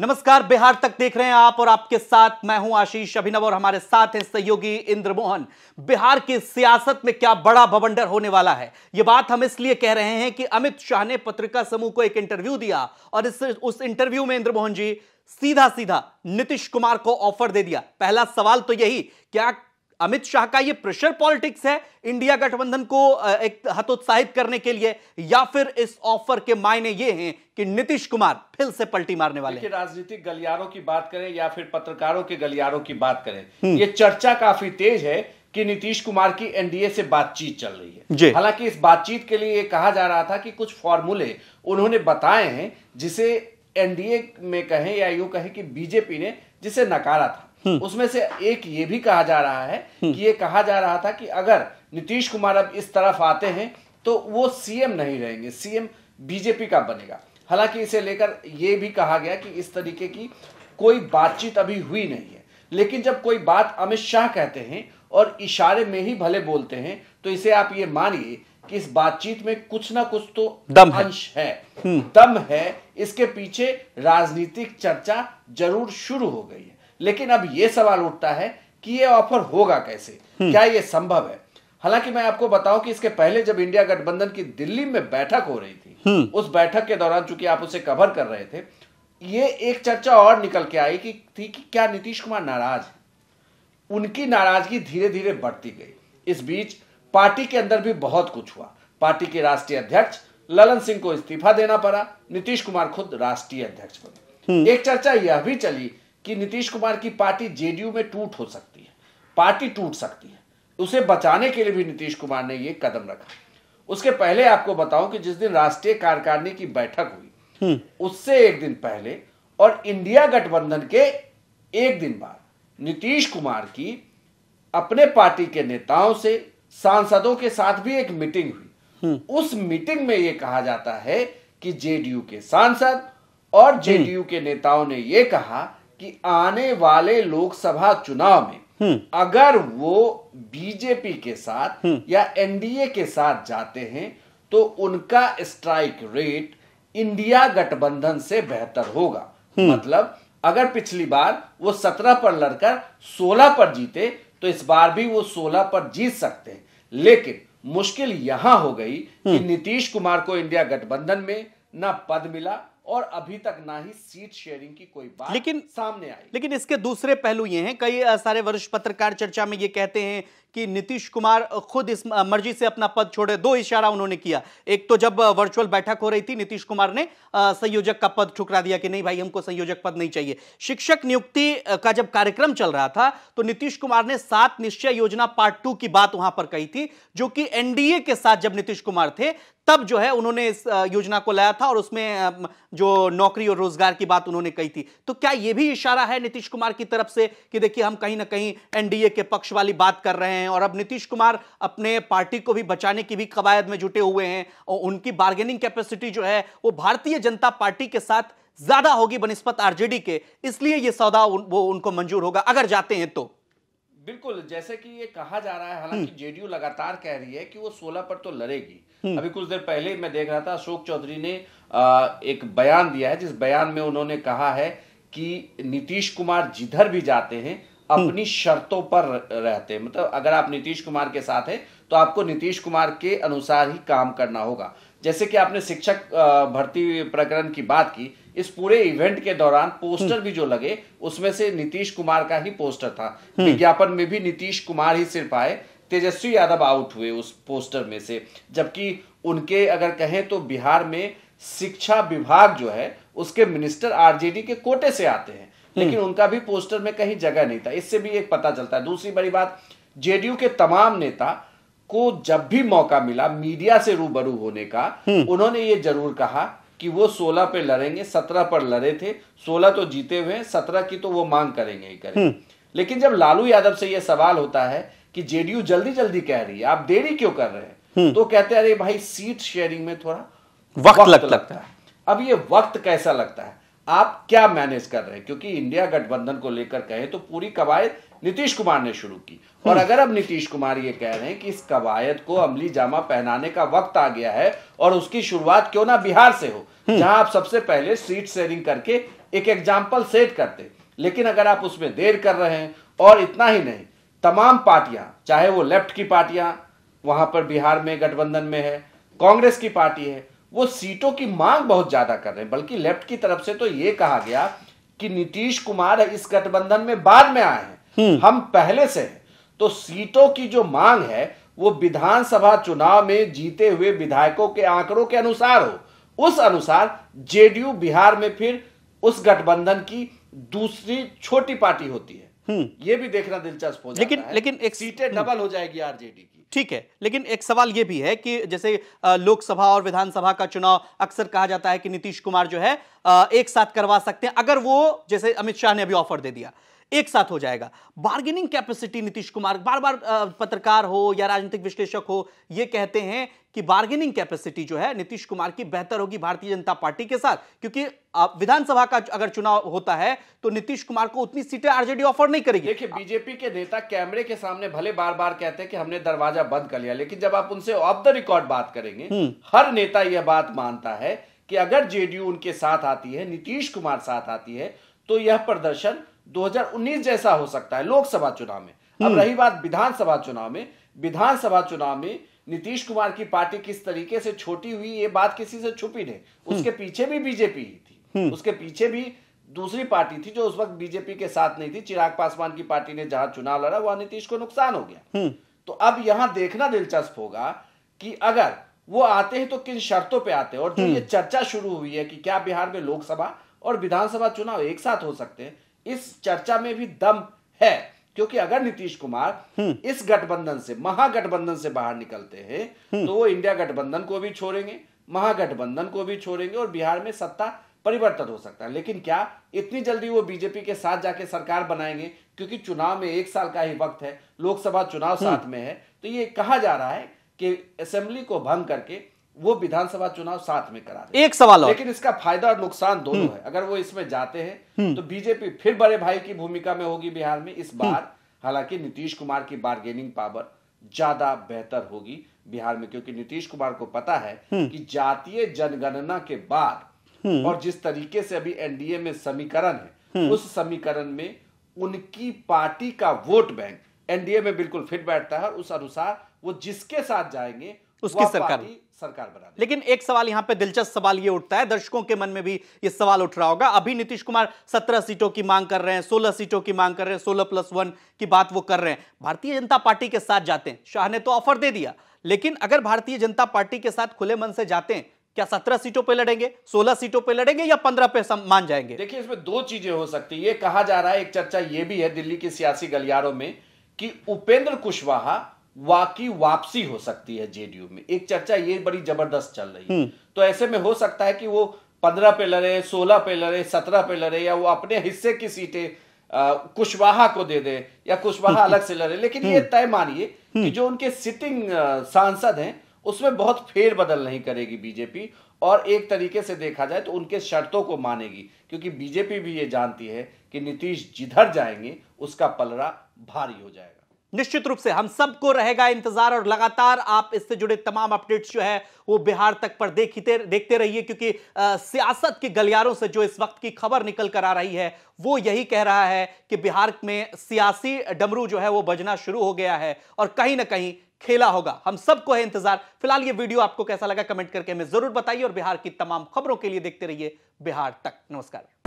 नमस्कार बिहार तक देख रहे हैं आप और आपके साथ मैं हूं आशीष अभिनव और हमारे साथ हैं सहयोगी इंद्र मोहन बिहार की सियासत में क्या बड़ा भवंडर होने वाला है यह बात हम इसलिए कह रहे हैं कि अमित शाह ने पत्रिका समूह को एक इंटरव्यू दिया और इस उस इंटरव्यू में इंद्र मोहन जी सीधा सीधा नीतीश कुमार को ऑफर दे दिया पहला सवाल तो यही क्या अमित शाह का ये प्रेशर पॉलिटिक्स है इंडिया गठबंधन को एक हतोत्साहित करने के लिए या फिर इस ऑफर के मायने ये हैं कि नीतीश कुमार फिर से पलटी मारने वाले राजनीतिक गलियारों की बात करें या फिर पत्रकारों के गलियारों की बात करें हम्म। ये चर्चा काफी तेज है कि नीतीश कुमार की एनडीए से बातचीत चल रही है हालांकि इस बातचीत के लिए कहा जा रहा था कि कुछ फॉर्मूले उन्होंने बताए हैं जिसे एनडीए में कहें या यू कहें कि बीजेपी ने जिसे नकारा था हम्म। उसमें से एक ये भी कहा जा रहा है कि हम्म। ये कहा जा रहा था कि अगर नीतीश कुमार अब इस तरफ आते हैं तो वो सीएम नहीं रहेंगे सीएम बीजेपी का बनेगा हालांकि इसे लेकर यह भी कहा गया कि इस तरीके की कोई बातचीत अभी हुई नहीं है लेकिन जब कोई बात अमित शाह कहते हैं और इशारे में ही भले बोलते हैं तो इसे आप ये मानिए कि इस बातचीत में कुछ ना कुछ तो दम अंश है, है। हम्म। दम है इसके पीछे राजनीतिक चर्चा जरूर शुरू हो गई है लेकिन अब ये सवाल उठता है कि ये ऑफर होगा कैसे हम्म। क्या ये संभव है हालांकि मैं आपको बताऊं कि इसके पहले जब इंडिया गठबंधन की दिल्ली में बैठक हो रही थी हम्म। उस बैठक के दौरान चूंकि आप उसे कवर कर रहे थे ये एक चर्चा और निकल के आई कि थी कि क्या नीतीश कुमार नाराज है उनकी नाराजगी धीरे धीरे बढ़ती गई इस बीच पार्टी के अंदर भी बहुत कुछ हुआ पार्टी के राष्ट्रीय अध्यक्ष ललन सिंह को इस्तीफा देना पड़ा नीतीश कुमार खुद राष्ट्रीय अध्यक्ष बने हम्म। एक चर्चा यह भी चली कि नीतीश कुमार की पार्टी जेडीयू में टूट हो सकती है पार्टी टूट सकती है उसे बचाने के लिए भी नीतीश कुमार ने यह कदम रखा उसके पहले आपको बताऊं कि जिस दिन राष्ट्रीय कार्यकारिणी की बैठक हुई हम्म। उससे एक दिन पहले और इंडिया गठबंधन के एक दिन बाद नीतीश कुमार की अपने पार्टी के नेताओं से सांसदों के साथ भी एक मीटिंग हुई हम्म। उस मीटिंग में यह कहा जाता है कि जेडीयू के सांसद और हम्म। जेडीयू के नेताओं ने यह कहा कि आने वाले लोकसभा चुनाव में हम्म। अगर वो बीजेपी के साथ हम्म। या एनडीए के साथ जाते हैं तो उनका स्ट्राइक रेट इंडिया गठबंधन से बेहतर होगा हम्म। मतलब अगर पिछली बार वो सत्रह पर लड़कर सोलह पर जीते तो इस बार भी वो सोलह पर जीत सकते हैं लेकिन मुश्किल यहां हो गई कि नीतीश कुमार को इंडिया गठबंधन में ना पद मिला और अभी तक ना ही सीट शेयरिंग की कोई बात लेकिन सामने आई लेकिन इसके दूसरे पहलू ये हैं कई सारे वरिष्ठ पत्रकार चर्चा में ये कहते हैं कि नीतीश कुमार खुद इस मर्जी से अपना पद छोड़े दो इशारा उन्होंने किया एक तो जब वर्चुअल बैठक हो रही थी नीतीश कुमार ने संयोजक का पद ठुकरा दिया कि नहीं भाई हमको संयोजक पद नहीं चाहिए शिक्षक नियुक्ति का जब कार्यक्रम चल रहा था तो नीतीश कुमार ने सात निश्चय योजना पार्ट टू की बात वहां पर कही थी जो कि एनडीए के साथ जब नीतीश कुमार थे तब जो है उन्होंने इस योजना को लाया था और उसमें जो नौकरी और रोजगार की बात उन्होंने कही थी तो क्या यह भी इशारा है नीतीश कुमार की तरफ से कि देखिए हम कहीं ना कहीं एनडीए के पक्ष वाली बात कर रहे हैं और अब नीतीश कुमार अपने पार्टी को भी बचाने की भी कवायद में जुटे हुए हैं और उनकी बार्गेनिंग कैपेसिटी जो है वो भारतीय जनता पार्टी के साथ ज्यादा होगी बनस्पत आरजेडी के इसलिए यह सौदा वो उनको मंजूर होगा अगर जाते हैं तो बिल्कुल जैसे कि ये कहा जा रहा है हालांकि हम्म। जेडीयू लगातार कह रही है कि वो सोलह पर तो लड़ेगी हम्म। अभी कुछ देर पहले मैं देख रहा था अशोक चौधरी ने एक बयान दिया है जिस बयान में उन्होंने कहा है कि नीतीश कुमार जिधर भी जाते हैं हम्म। अपनी शर्तों पर रहते हैं मतलब अगर आप नीतीश कुमार के साथ हैं तो आपको नीतीश कुमार के अनुसार ही काम करना होगा जैसे कि आपने शिक्षक भर्ती प्रकरण की बात की इस पूरे इवेंट के दौरान पोस्टर हम्म। भी जो लगे उसमें से नीतीश कुमार का ही पोस्टर था हम्म। विज्ञापन में भी नीतीश कुमार ही सिर्फ आए तेजस्वी यादव आउट हुए उस पोस्टर में से जबकि उनके अगर कहें तो बिहार में शिक्षा विभाग जो है उसके मिनिस्टर आरजेडी के कोटे से आते हैं हम्म। लेकिन उनका भी पोस्टर में कहीं जगह नहीं था इससे भी एक पता चलता है दूसरी बड़ी बात जेडीयू के तमाम नेता को जब भी मौका मिला मीडिया से रूबरू होने का उन्होंने ये जरूर कहा कि वो सोलह पे लड़ेंगे सत्रह पर लड़े थे सोलह तो जीते हुए हैं सत्रह की तो वो मांग करेंगे ही करेंगे हम्म। लेकिन जब लालू यादव से ये सवाल होता है कि जेडीयू जल्दी जल्दी कह रही है आप देरी क्यों कर रहे हैं हम्म। तो कहते हैं अरे भाई सीट शेयरिंग में थोड़ा वक्त, वक्त लग, लगता है अब ये वक्त कैसा लगता है आप क्या मैनेज कर रहे हैं क्योंकि इंडिया गठबंधन को लेकर कहे तो पूरी कवायद नीतीश कुमार ने शुरू की हम्म। और अगर अब नीतीश कुमार ये कह रहे हैं कि इस कवायद को अमली जामा पहनाने का वक्त आ गया है और उसकी शुरुआत क्यों ना बिहार से हो हम्म। जहां आप सबसे पहले सीट शेयरिंग करके एक एग्जाम्पल सेट करते लेकिन अगर आप उसमें देर कर रहे हैं और इतना ही नहीं तमाम पार्टियां चाहे वो लेफ्ट की पार्टियां वहां पर बिहार में गठबंधन में है कांग्रेस की पार्टी है वो सीटों की मांग बहुत ज्यादा कर रहे हैं बल्कि लेफ्ट की तरफ से तो ये कहा गया कि नीतीश कुमार इस गठबंधन में बाद में आए हैं हम्म। हम पहले से हैं तो सीटों की जो मांग है वो विधानसभा चुनाव में जीते हुए विधायकों के आंकड़ों के अनुसार हो उस अनुसार जेडीयू बिहार में फिर उस गठबंधन की दूसरी छोटी पार्टी होती है हम्म। ये भी देखना दिलचस्प हो लेकिन है। लेकिन एक सीटें डबल हम्म। हो जाएगी आरजेडी की ठीक है लेकिन एक सवाल यह भी है कि जैसे लोकसभा और विधानसभा का चुनाव अक्सर कहा जाता है कि नीतीश कुमार जो है एक साथ करवा सकते हैं अगर वो जैसे अमित शाह ने अभी ऑफर दे दिया एक साथ हो जाएगा बार्गेनिंग कैपेसिटी नीतीश कुमार बार बार पत्रकार हो या राजनीतिक विश्लेषक हो यह कहते हैं कि बार्गेनिंग कैपेसिटी जो है नीतीश कुमार की बेहतर होगी भारतीय जनता पार्टी के साथ क्योंकि विधानसभा का अगर चुनाव होता है तो नीतीश कुमार को उतनी सीटें आरजेडी ऑफर नहीं करेगी देखिए बीजेपी के नेता कैमरे के सामने भले बार बार कहते हैं कि हमने दरवाजा बंद कर लिया लेकिन जब आप उनसे ऑफ द रिकॉर्ड बात करेंगे हम्म। हर नेता यह बात मानता है कि अगर जेडीयू उनके साथ आती है नीतीश कुमार साथ आती है तो यह प्रदर्शन 2019 जैसा हो सकता है लोकसभा चुनाव में अब हम्म। रही बात विधानसभा चुनाव में विधानसभा चुनाव में नीतीश कुमार की पार्टी किस तरीके से छोटी हुई ये बात किसी से छुपी नहीं हम्म। उसके पीछे भी बीजेपी ही थी हम्म। उसके पीछे भी दूसरी पार्टी थी जो उस वक्त बीजेपी के साथ नहीं थी चिराग पासवान की पार्टी ने जहां चुनाव लड़ा वहां नीतीश को नुकसान हो गया तो अब यहां देखना दिलचस्प होगा कि अगर वो आते हैं तो किन शर्तों पे आते हैं और जो ये चर्चा शुरू हुई है कि क्या बिहार में लोकसभा और विधानसभा चुनाव एक साथ हो सकते हैं इस चर्चा में भी दम है क्योंकि अगर नीतीश कुमार हम्म। इस गठबंधन से महागठबंधन से बाहर निकलते हैं हम्म। तो वो इंडिया गठबंधन को भी छोड़ेंगे महागठबंधन को भी छोड़ेंगे और बिहार में सत्ता परिवर्तन हो सकता है लेकिन क्या इतनी जल्दी वो बीजेपी के साथ जाके सरकार बनाएंगे क्योंकि चुनाव में एक साल का ही वक्त है लोकसभा चुनाव हम्म। साथ में है तो ये कहा जा रहा है कि असेंबली को भंग करके वो विधानसभा चुनाव साथ में करा दे एक सवाल लेकिन इसका फायदा और नुकसान दोनों हम्म। है अगर वो इसमें जाते हैं हम्म। तो बीजेपी फिर बड़े भाई की भूमिका में होगी बिहार में इस हम्म। बार हालांकि नीतीश कुमार की बार्गेनिंग पावर ज्यादा बेहतर होगी बिहार में क्योंकि नीतीश कुमार को पता है कि जातीय जनगणना के बाद और जिस तरीके से अभी एनडीए में समीकरण है उस समीकरण में उनकी पार्टी का वोट बैंक एनडीए में बिल्कुल फिट बैठता है उस अनुसार वो जिसके साथ जाएंगे उसकी सरकार सरकार बना लेकिन एक सवाल यहां पे दिलचस्प सवाल ये उठता है दर्शकों के मन में भी ये सवाल उठ रहा होगा अभी नीतीश कुमार सत्रह सीटों की मांग कर रहे हैं सोलह सीटों की मांग कर रहे हैं सोलह प्लस वन की बात वो कर रहे हैं भारतीय जनता पार्टी के साथ जाते हैं शाह ने तो ऑफर दे दिया लेकिन अगर भारतीय जनता पार्टी के साथ खुले मन से जाते हैं क्या सत्रह सीटों पे लड़ेंगे सोलह सीटों पे लड़ेंगे या पंद्रह पे मान जाएंगे देखिए इसमें दो चीजें हो सकती है कहा जा रहा है एक चर्चा ये भी है दिल्ली की सियासी गलियारों में कि उपेंद्र कुशवाहा वाकी वापसी हो सकती है जेडीयू में एक चर्चा ये बड़ी जबरदस्त चल रही है हम्म। तो ऐसे में हो सकता है कि वो पंद्रह पे लड़े सोलह पे लड़े सत्रह पे लड़े या वो अपने हिस्से की सीटें कुशवाहा को दे दे या कुशवाहा हम्म। अलग से लड़े लेकिन ये हम्म। तय मानिए कि जो उनके सिटिंग सांसद हैं उसमें बहुत फेर बदल नहीं करेगी बीजेपी और एक तरीके से देखा जाए तो उनके शर्तों को मानेगी क्योंकि बीजेपी भी ये जानती है कि नीतीश जिधर जाएंगे उसका पलड़ा भारी हो जाएगा निश्चित रूप से हम सबको रहेगा इंतजार और लगातार आप इससे जुड़े तमाम अपडेट्स जो है वो बिहार तक पर देखते देखते रहिए क्योंकि आ, सियासत के गलियारों से जो इस वक्त की खबर निकल कर आ रही है वो यही कह रहा है कि बिहार में सियासी डमरू जो है वो बजना शुरू हो गया है और कहीं ना कहीं खेला होगा हम सबको है इंतजार फिलहाल ये वीडियो आपको कैसा लगा कमेंट करके हमें जरूर बताइए और बिहार की तमाम खबरों के लिए देखते रहिए बिहार तक नमस्कार